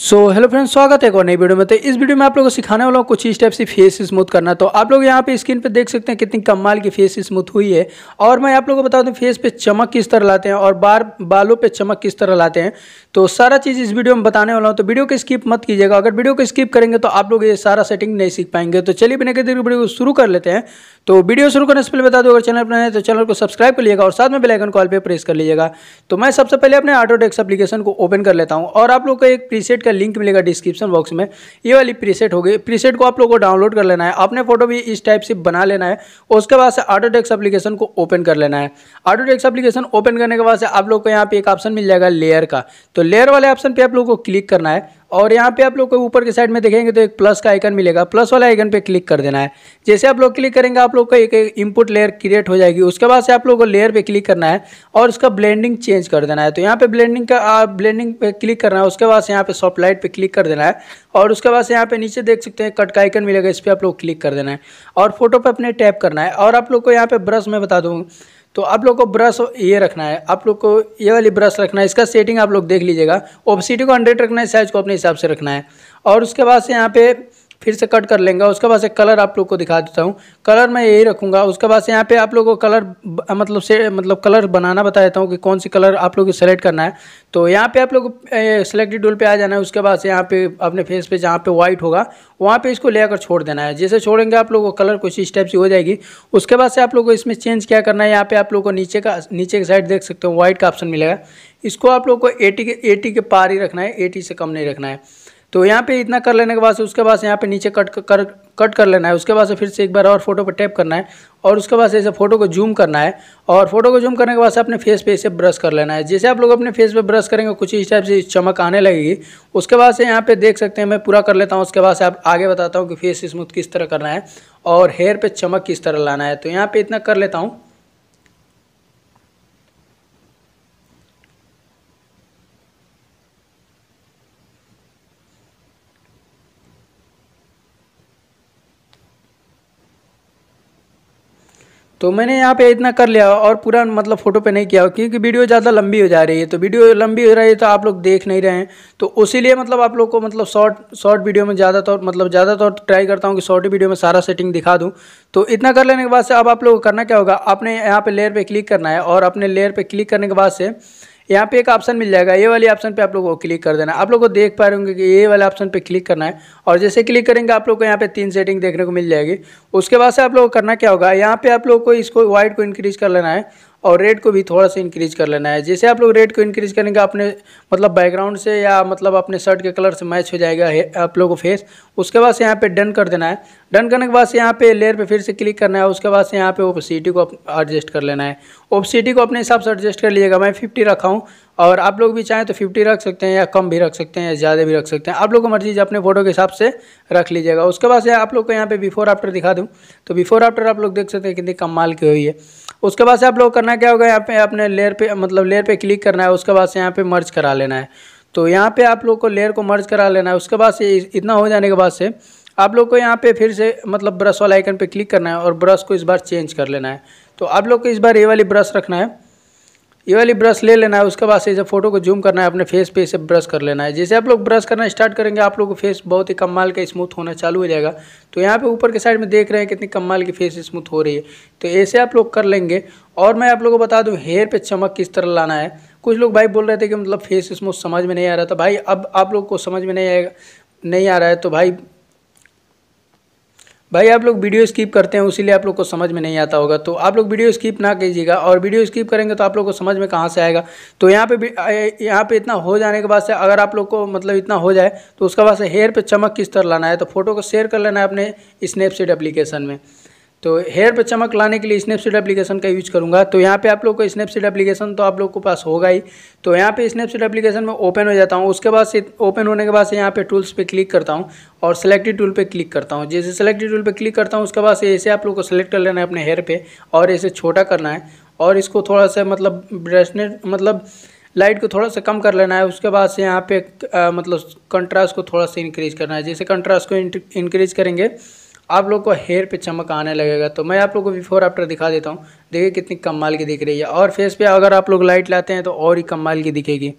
so hello friends स्वागत है एक और नई वीडियो में तो इस वीडियो में आप लोगों को सिखाने वाला हूँ कुछ इस टाइप से फेस स्मूथ करना तो आप लोग यहाँ पे स्क्रीन पे देख सकते हैं कितनी कमाल की फेस स्मूथ हुई है और मैं आप लोगों को बता दूँ फेस पे चमक किस तरह लाते हैं और बार बालों पे चमक किस तरह लाते हैं तो सारा चीज़ इस वीडियो में बताने वाला हूँ तो वीडियो को स्किप मत कीजिएगा अगर वीडियो को स्किप करेंगे तो आप लोग ये सारा सेटिंग नहीं सीख पाएंगे तो चलिए बिना कहते वीडियो को शुरू कर लेते हैं तो वीडियो शुरू करने से पहले बता दूँ अगर चैनल पर तो चैनल को सब्सक्राइब कर लीजिएगा और साथ में बेलाइकन कॉल पर प्रेस कर लीजिएगा तो मैं सबसे पहले अपने ऑटोडेक्स अपलीकेशन को ओपन कर लेता हूँ और आप लोग को एक प्रीसेट प्रीसेट का लिंक मिलेगा डिस्क्रिप्शन बॉक्स में ये वाली प्रीसेट होगी प्रीसेट को आप लोगों को डाउनलोड कर लेना है अपने फोटो भी इस टाइप से बना लेना है उसके बाद से आटोडेक्स एप्लीकेशन को ओपन कर लेना है आटोडेक्स एप्लीकेशन ओपन करने के बाद से आप लोग को यहाँ पे एक ऑप्शन मिल जाएगा लेयर का तो लेयर वाले ऑप्शन पर आप लोग को क्लिक करना है और यहाँ पे आप लोग को ऊपर के साइड में देखेंगे तो एक प्लस का आइकन मिलेगा प्लस वाला आइकन पे क्लिक कर देना है जैसे आप लोग क्लिक करेंगे आप लोग का एक इनपुट लेयर क्रिएट हो जाएगी उसके बाद से आप लोग को लेयर पे क्लिक करना है और उसका ब्लेंडिंग चेंज कर देना है तो यहाँ पे ब्लेंडिंग का ब्लेंडिंग पे क्लिक करना है उसके बाद से यहाँ पे सॉफ्ट लाइट पर क्लिक कर देना है और उसके बाद से यहाँ पे नीचे देख सकते हैं कट का आइकन मिलेगा इस पर आप लोग क्लिक कर देना है और फोटो पर अपने टैप करना है और आप लोग को यहाँ पे ब्रश में बता दूंगा तो आप लोग को ब्रश ये रखना है आप लोग को ये वाली ब्रश रखना है इसका सेटिंग आप लोग देख लीजिएगा ओपसिटी को हंड्रेड रखना है साइज़ को अपने हिसाब से रखना है और उसके बाद से यहाँ पे फिर से कट कर लेंगे उसके बाद से कलर आप लोग को दिखा देता हूँ कलर मैं यही रखूँगा उसके बाद से यहाँ पे आप लोग को कलर मतलब से मतलब कलर बनाना बता देता हूँ कि कौन सी कलर आप लोग को सेलेक्ट करना है तो यहाँ पे आप लोग सेलेक्टेड डोल पे आ जाना है उसके बाद से यहाँ पे अपने फेस पे जहाँ पे व्हाइट होगा वहाँ पे इसको लेकर छोड़ देना है जैसे छोड़ेंगे आप लोग को कलर कुछ इस टाइप से हो जाएगी उसके बाद से आप लोग को इसमें चेंज क्या करना है यहाँ पे आप लोग को नीचे का नीचे की साइड देख सकते हो व्हाइट का ऑप्शन मिलेगा इसको आप लोग को एटी के एटी के पार ही रखना है एटी से कम नहीं रखना है तो यहाँ पे इतना कर लेने के बाद से उसके बाद से यहाँ पे नीचे कट कर कट कर लेना है उसके बाद से फिर से एक बार और फोटो पर टैप करना है और उसके बाद से फोटो को जूम करना है और फोटो को जूम करने के बाद से अपने फेस पे इसे ब्रश कर लेना है जैसे आप लोग अपने फेस पे ब्रश करेंगे कुछ इस टाइप से चमक आने लगेगी उसके बाद से यहाँ पे देख सकते हैं मैं पूरा कर लेता हूँ उसके बाद से आप आगे बताता हूँ कि फेस स्मूथ किस तरह करना है और हेयर पर चमक किस तरह लाना है तो यहाँ पर इतना कर लेता हूँ तो मैंने यहाँ पे इतना कर लिया और पूरा मतलब फ़ोटो पे नहीं किया क्योंकि वीडियो ज़्यादा लंबी हो जा रही है तो वीडियो लंबी हो रही है तो आप लोग देख नहीं रहे हैं तो उसी लिए मतलब आप लोग को मतलब शॉर्ट शॉर्ट वीडियो में ज़्यादातर मतलब ज़्यादातर ट्राई करता हूँ कि शॉर्ट वीडियो में सारा सेटिंग दिखा दूँ तो इतना कर लेने के बाद से अब आप लोग को करना क्या होगा आपने यहाँ पर लेयर पर क्लिक करना है और अपने लेयर पर क्लिक करने के बाद से यहाँ पे एक ऑप्शन मिल जाएगा ये वाले ऑप्शन पे आप लोगों को क्लिक कर देना आप लोग को देख पा रहे होंगे कि ये वाले ऑप्शन पे क्लिक करना है और जैसे क्लिक करेंगे आप लोग को यहाँ पे तीन सेटिंग देखने को मिल जाएगी उसके बाद से आप लोगों को करना क्या होगा यहाँ पे आप लोग को इसको वाइट को इंक्रीज कर लेना है और रेड को भी थोड़ा सा इंक्रीज कर लेना है जैसे आप लोग रेड को इंक्रीज करेंगे अपने मतलब बैकग्राउंड से या मतलब अपने शर्ट के कलर से मैच हो जाएगा आप लोगों को फेस उसके बाद से यहाँ पे डन कर देना है डन करने के बाद से यहाँ पे लेयर पे फिर से क्लिक करना है उसके बाद से यहाँ पे वो सीटी को एडजस्ट कर लेना है ओपसीटी को अपने हिसाब से एडजस्ट कर लीजिएगा मैं फिफ्टी रखा हूँ और आप लोग भी चाहें तो फिफ्टी रख सकते हैं या कम भी रख सकते हैं या ज़्यादा भी रख सकते हैं आप लोग को मर्जी अपने फोटो के हिसाब से रख लीजिएगा उसके बाद से आप लोग को यहाँ पे बिफोर आफ्टर दिखा दूँ तो बिफोर आफ्टर आप लोग देख सकते हैं कितनी कम माल की हुई है उसके बाद से आप लोग करना क्या होगा यहाँ पे अपने लेयर पर मतलब लेयर पर क्लिक करना है उसके बाद से यहाँ पे मर्ज करा लेना है तो यहाँ पे आप लोग को लेयर को मर्ज करा लेना है उसके बाद से इतना हो जाने के बाद से आप लोग को यहाँ पे फिर से मतलब ब्रश वाला आइकन पे क्लिक करना है और ब्रश को इस बार चेंज कर लेना है तो आप लोग को इस बार ये वाली ब्रश रखना है ये वाली ब्रश ले लेना है उसके बाद से इसे फ़ोटो को जूम करना है अपने फेस पे इसे ब्रश कर लेना है जैसे आप लोग ब्रश करना स्टार्ट करेंगे आप लोग को फेस बहुत ही कमाल का स्मूथ होना चालू हो जाएगा तो यहाँ पे ऊपर के साइड में देख रहे हैं कितनी कमाल की फेस स्मूथ हो रही है तो ऐसे आप लोग कर लेंगे और मैं आप लोग को बता दूँ हेयर पर चमक किस तरह लाना है कुछ लोग भाई बोल रहे थे कि मतलब फेस स्मूथ समझ में नहीं आ रहा था भाई अब आप लोग को समझ में नहीं आएगा नहीं आ रहा है तो भाई भाई आप लोग वीडियो स्किप करते हैं उसीलिए आप लोग को समझ में नहीं आता होगा तो आप लोग वीडियो स्किप ना कीजिएगा और वीडियो स्किप करेंगे तो आप लोग को समझ में कहाँ से आएगा तो यहाँ पे यहाँ पे इतना हो जाने के बाद से अगर आप लोग को मतलब इतना हो जाए तो उसके बाद से हेयर पर चमक किस तरह लाना है तो फोटो को शेयर कर लेना है अपने स्नैपसीड एप्लीकेशन में तो हेयर पर चमक लाने के लिए स्नैपसीड एप्लीकेशन का यूज़ करूँगा तो यहाँ पे आप लोग को स्नैपसीड एप्लीकेशन तो आप लोग के पास होगा ही तो यहाँ पे स्नैपसीड एप्लीकेशन में ओपन हो जाता हूँ उसके बाद से ओपन होने के बाद से यहाँ पे टूल्स पे क्लिक करता हूँ और सेलेक्टेड टूल पे क्लिक करता हूँ जैसे सेलेक्टेड टूल पर क्लिक करता हूँ उसके बाद से ऐसे आप लोग को सेलेक्ट कर लेना है अपने हेयर पर और ऐसे छोटा करना है और इसको थोड़ा सा मतलब ब्रेसनेट मतलब लाइट को थोड़ा सा कम कर लेना है उसके बाद से यहाँ पे मतलब कंट्रास्ट को थोड़ा सा इंक्रीज करना है जैसे कंट्रास्ट को इंक्रीज करेंगे आप लोग को हेयर पे चमक आने लगेगा तो मैं आप लोग को बिफोर आफ्टर दिखा देता हूँ देखिए कितनी कमाल की दिख रही है और फेस पे अगर आप लोग लाइट लाते हैं तो और ही कमाल की दिखेगी